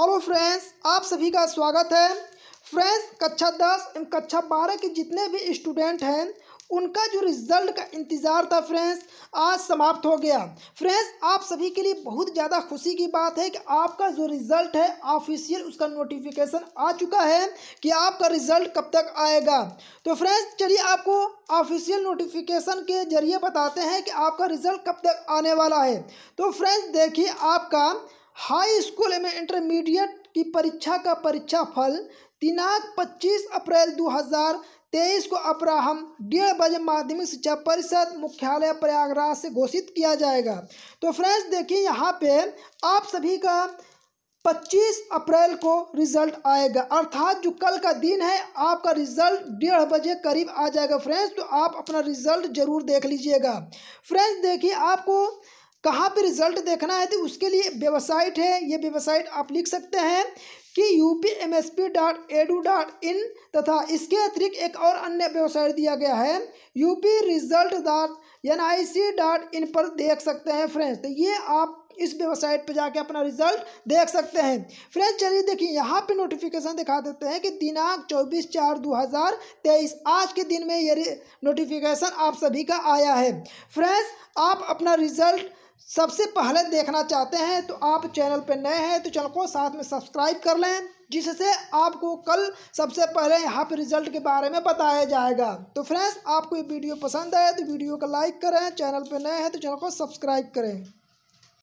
hello friends आप सभी का स्वागत है फ्रेंड्स कक्षा दस एवं कक्षा बारह के जितने भी स्टूडेंट हैं उनका जो रिज़ल्ट का इंतज़ार था फ्रेंड्स आज समाप्त हो गया फ्रेंड्स आप सभी के लिए बहुत ज़्यादा खुशी की बात है कि आपका जो रिज़ल्ट है ऑफिशियल उसका नोटिफिकेशन आ चुका है कि आपका रिज़ल्ट कब तक आएगा तो फ्रेंड्स चलिए आपको ऑफिशियल नोटिफिकेशन के जरिए बताते हैं कि आपका रिज़ल्ट कब तक आने वाला है तो फ्रेंड्स देखिए आपका हाई स्कूल में इंटरमीडिएट की परीक्षा का परीक्षा फल दिनांक 25 अप्रैल 2023 को अपराहम डेढ़ बजे माध्यमिक शिक्षा परिषद मुख्यालय प्रयागराज से घोषित किया जाएगा तो फ्रेंड्स देखिए यहाँ पे आप सभी का 25 अप्रैल को रिजल्ट आएगा अर्थात जो कल का दिन है आपका रिजल्ट डेढ़ बजे करीब आ जाएगा फ्रेंड्स तो आप अपना रिजल्ट जरूर देख लीजिएगा फ्रेंड्स देखिए आपको कहाँ पे रिजल्ट देखना है तो उसके लिए वेबसाइट है ये वेबसाइट आप लिख सकते हैं कि U P M S P dot edu dot in तथा इसके अतिरिक्त एक और अन्य वेबसाइट दिया गया है U P result dot N I C dot in पर देख सकते हैं फ्रेंड्स तो ये आप इस वेबसाइट पर जाके अपना रिजल्ट देख सकते हैं फ्रेंड्स चलिए देखिए यहाँ पे नोटिफिकेशन दिखा देते हैं कि दिनांक 24 चार 2023 आज के दिन में ये नोटिफिकेशन आप सभी का आया है फ्रेंड्स आप अपना रिजल्ट सबसे पहले देखना चाहते हैं तो आप चैनल पर नए हैं तो चैनल को साथ में सब्सक्राइब कर लें जिससे आपको कल सबसे पहले यहाँ पर रिजल्ट के बारे में बताया जाएगा तो फ्रेंड्स आपको ये वीडियो पसंद आए तो वीडियो को लाइक करें चैनल पर नए हैं तो चैनल को सब्सक्राइब करें